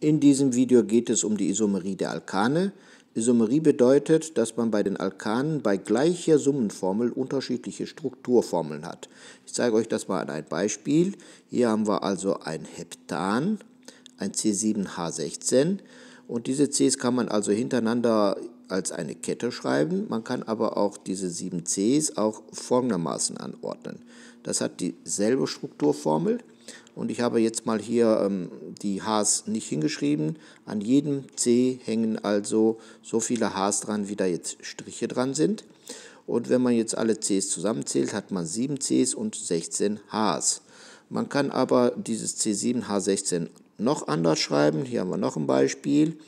In diesem Video geht es um die Isomerie der Alkane. Isomerie bedeutet, dass man bei den Alkanen bei gleicher Summenformel unterschiedliche Strukturformeln hat. Ich zeige euch das mal an einem Beispiel. Hier haben wir also ein Heptan, ein C7H16 und diese Cs kann man also hintereinander als eine Kette schreiben. Man kann aber auch diese 7 Cs auch folgendermaßen anordnen. Das hat dieselbe Strukturformel. Und ich habe jetzt mal hier ähm, die Hs nicht hingeschrieben. An jedem C hängen also so viele Hs dran, wie da jetzt Striche dran sind. Und wenn man jetzt alle Cs zusammenzählt, hat man 7 Cs und 16 Hs. Man kann aber dieses C7H16 noch anders schreiben. Hier haben wir noch ein Beispiel.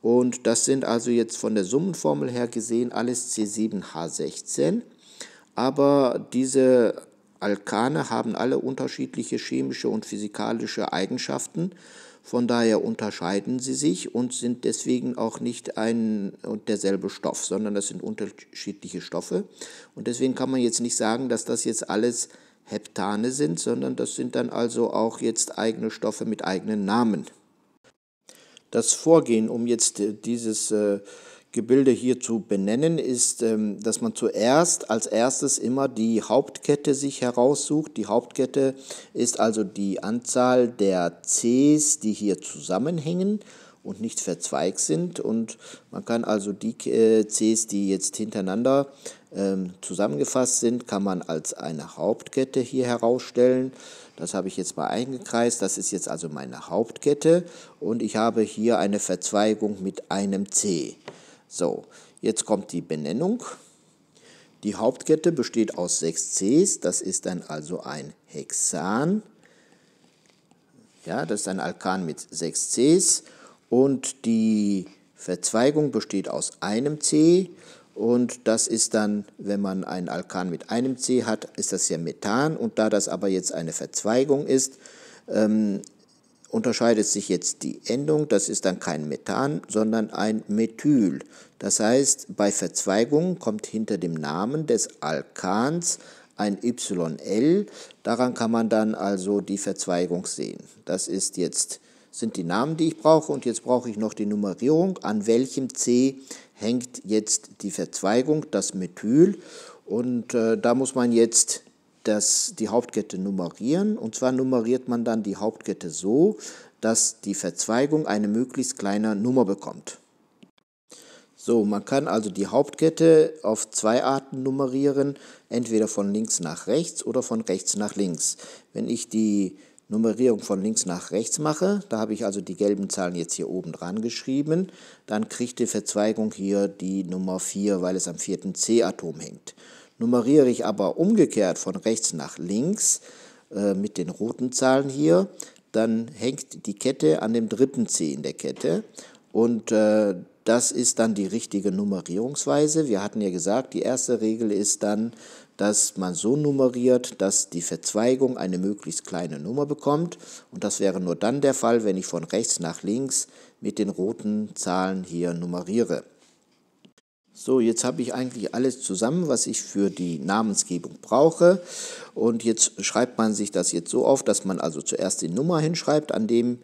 Und das sind also jetzt von der Summenformel her gesehen alles C7H16. Aber diese Alkane haben alle unterschiedliche chemische und physikalische Eigenschaften, von daher unterscheiden sie sich und sind deswegen auch nicht ein und derselbe Stoff, sondern das sind unterschiedliche Stoffe. Und deswegen kann man jetzt nicht sagen, dass das jetzt alles Heptane sind, sondern das sind dann also auch jetzt eigene Stoffe mit eigenen Namen. Das Vorgehen, um jetzt äh, dieses äh, Gebilde hier zu benennen, ist, ähm, dass man zuerst als erstes immer die Hauptkette sich heraussucht. Die Hauptkette ist also die Anzahl der Cs, die hier zusammenhängen und nicht verzweigt sind. Und man kann also die äh, Cs, die jetzt hintereinander ähm, zusammengefasst sind, kann man als eine Hauptkette hier herausstellen. Das habe ich jetzt mal eingekreist. Das ist jetzt also meine Hauptkette und ich habe hier eine Verzweigung mit einem C. So, jetzt kommt die Benennung. Die Hauptkette besteht aus sechs Cs, das ist dann also ein Hexan. Ja, das ist ein Alkan mit sechs Cs und die Verzweigung besteht aus einem C und das ist dann, wenn man einen Alkan mit einem C hat, ist das ja Methan und da das aber jetzt eine Verzweigung ist, ähm, unterscheidet sich jetzt die Endung, das ist dann kein Methan, sondern ein Methyl. Das heißt, bei Verzweigung kommt hinter dem Namen des Alkans ein YL, daran kann man dann also die Verzweigung sehen. Das ist jetzt sind die Namen, die ich brauche und jetzt brauche ich noch die Nummerierung, an welchem C hängt jetzt die Verzweigung, das Methyl und äh, da muss man jetzt das, die Hauptkette nummerieren. Und zwar nummeriert man dann die Hauptkette so, dass die Verzweigung eine möglichst kleine Nummer bekommt. So, man kann also die Hauptkette auf zwei Arten nummerieren, entweder von links nach rechts oder von rechts nach links. Wenn ich die Nummerierung von links nach rechts mache, da habe ich also die gelben Zahlen jetzt hier oben dran geschrieben, dann kriegt die Verzweigung hier die Nummer 4, weil es am vierten C-Atom hängt. Nummeriere ich aber umgekehrt von rechts nach links äh, mit den roten Zahlen hier, dann hängt die Kette an dem dritten C in der Kette und äh, das ist dann die richtige Nummerierungsweise. Wir hatten ja gesagt, die erste Regel ist dann, dass man so nummeriert, dass die Verzweigung eine möglichst kleine Nummer bekommt. Und das wäre nur dann der Fall, wenn ich von rechts nach links mit den roten Zahlen hier nummeriere. So, jetzt habe ich eigentlich alles zusammen, was ich für die Namensgebung brauche. Und jetzt schreibt man sich das jetzt so auf, dass man also zuerst die Nummer hinschreibt, an dem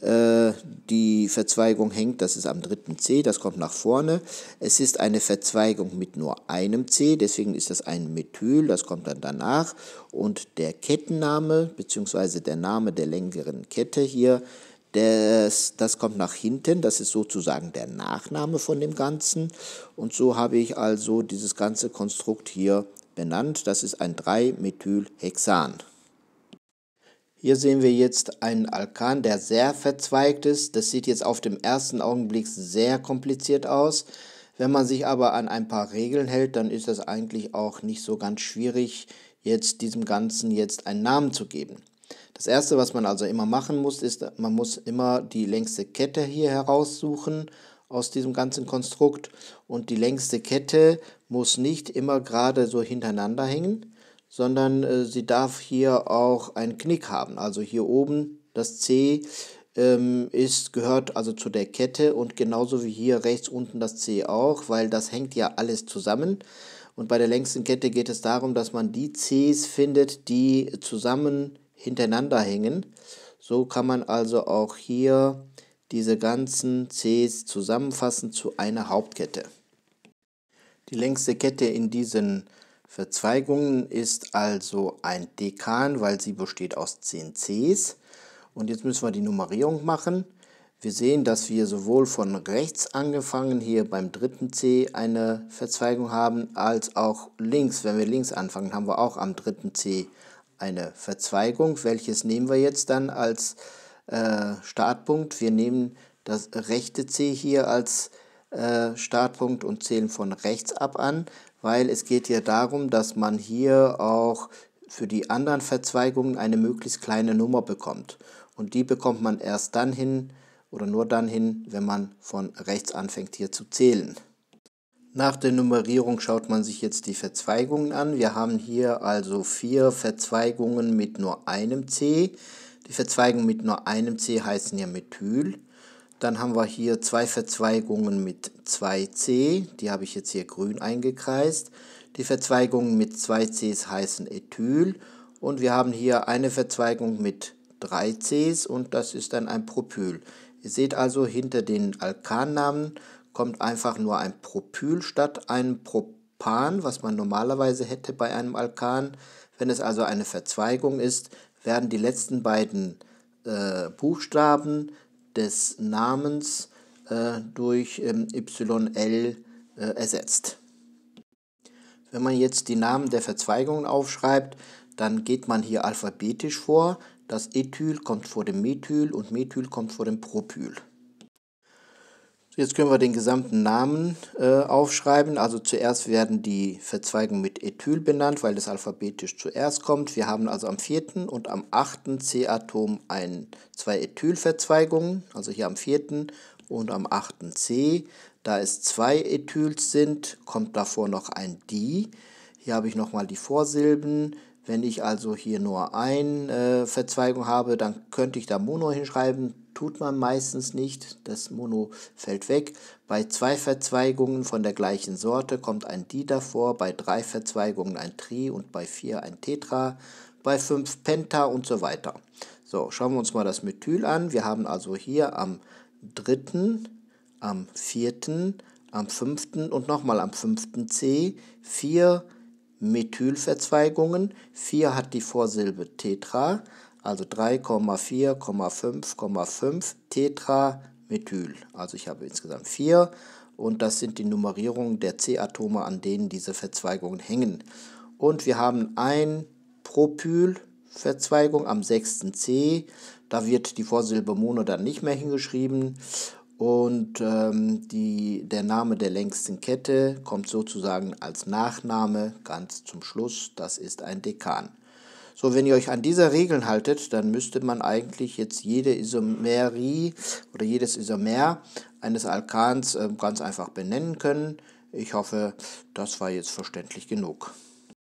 äh, die Verzweigung hängt. Das ist am dritten C, das kommt nach vorne. Es ist eine Verzweigung mit nur einem C, deswegen ist das ein Methyl, das kommt dann danach. Und der Kettenname bzw. der Name der längeren Kette hier das, das kommt nach hinten, das ist sozusagen der Nachname von dem Ganzen. Und so habe ich also dieses ganze Konstrukt hier benannt. Das ist ein 3-Methylhexan. Hier sehen wir jetzt einen Alkan, der sehr verzweigt ist. Das sieht jetzt auf dem ersten Augenblick sehr kompliziert aus. Wenn man sich aber an ein paar Regeln hält, dann ist das eigentlich auch nicht so ganz schwierig, jetzt diesem Ganzen jetzt einen Namen zu geben. Das erste, was man also immer machen muss, ist, man muss immer die längste Kette hier heraussuchen aus diesem ganzen Konstrukt und die längste Kette muss nicht immer gerade so hintereinander hängen, sondern äh, sie darf hier auch einen Knick haben. Also hier oben das C ähm, ist, gehört also zu der Kette und genauso wie hier rechts unten das C auch, weil das hängt ja alles zusammen. Und bei der längsten Kette geht es darum, dass man die Cs findet, die zusammen hintereinander hängen. So kann man also auch hier diese ganzen Cs zusammenfassen zu einer Hauptkette. Die längste Kette in diesen Verzweigungen ist also ein Dekan, weil sie besteht aus 10 Cs. Und jetzt müssen wir die Nummerierung machen. Wir sehen, dass wir sowohl von rechts angefangen hier beim dritten C eine Verzweigung haben, als auch links. Wenn wir links anfangen, haben wir auch am dritten C eine Verzweigung. Welches nehmen wir jetzt dann als äh, Startpunkt? Wir nehmen das rechte C hier als äh, Startpunkt und zählen von rechts ab an, weil es geht ja darum, dass man hier auch für die anderen Verzweigungen eine möglichst kleine Nummer bekommt. Und die bekommt man erst dann hin oder nur dann hin, wenn man von rechts anfängt hier zu zählen. Nach der Nummerierung schaut man sich jetzt die Verzweigungen an. Wir haben hier also vier Verzweigungen mit nur einem C. Die Verzweigungen mit nur einem C heißen ja Methyl. Dann haben wir hier zwei Verzweigungen mit 2C, die habe ich jetzt hier grün eingekreist. Die Verzweigungen mit 2Cs heißen Ethyl und wir haben hier eine Verzweigung mit 3Cs und das ist dann ein Propyl. Ihr seht also, hinter den Alkannamen kommt einfach nur ein Propyl statt einem Propan, was man normalerweise hätte bei einem Alkan. Wenn es also eine Verzweigung ist, werden die letzten beiden äh, Buchstaben des Namens äh, durch ähm, YL äh, ersetzt. Wenn man jetzt die Namen der Verzweigungen aufschreibt, dann geht man hier alphabetisch vor. Das Ethyl kommt vor dem Methyl und Methyl kommt vor dem Propyl. Jetzt können wir den gesamten Namen äh, aufschreiben. Also zuerst werden die Verzweigungen mit Ethyl benannt, weil das alphabetisch zuerst kommt. Wir haben also am vierten und am achten C-Atom zwei Ethylverzweigungen, also hier am vierten und am achten C. Da es zwei Ethyls sind, kommt davor noch ein Di. Hier habe ich nochmal die Vorsilben. Wenn ich also hier nur eine äh, Verzweigung habe, dann könnte ich da Mono hinschreiben tut man meistens nicht, das Mono fällt weg. Bei zwei Verzweigungen von der gleichen Sorte kommt ein Di davor, bei drei Verzweigungen ein Tri und bei vier ein Tetra, bei fünf Penta und so weiter. So, schauen wir uns mal das Methyl an. Wir haben also hier am dritten, am vierten, am fünften und nochmal am fünften C vier Methylverzweigungen. Vier hat die Vorsilbe Tetra also 3,4,5,5 Tetramethyl. Also ich habe insgesamt vier und das sind die Nummerierungen der C-Atome, an denen diese Verzweigungen hängen. Und wir haben ein Propyl-Verzweigung am sechsten C. Da wird die Vorsilbe Mono dann nicht mehr hingeschrieben. Und ähm, die, der Name der längsten Kette kommt sozusagen als Nachname ganz zum Schluss. Das ist ein Dekan. So, wenn ihr euch an diese Regeln haltet, dann müsste man eigentlich jetzt jede Isomerie oder jedes Isomer eines Alkans ähm, ganz einfach benennen können. Ich hoffe, das war jetzt verständlich genug.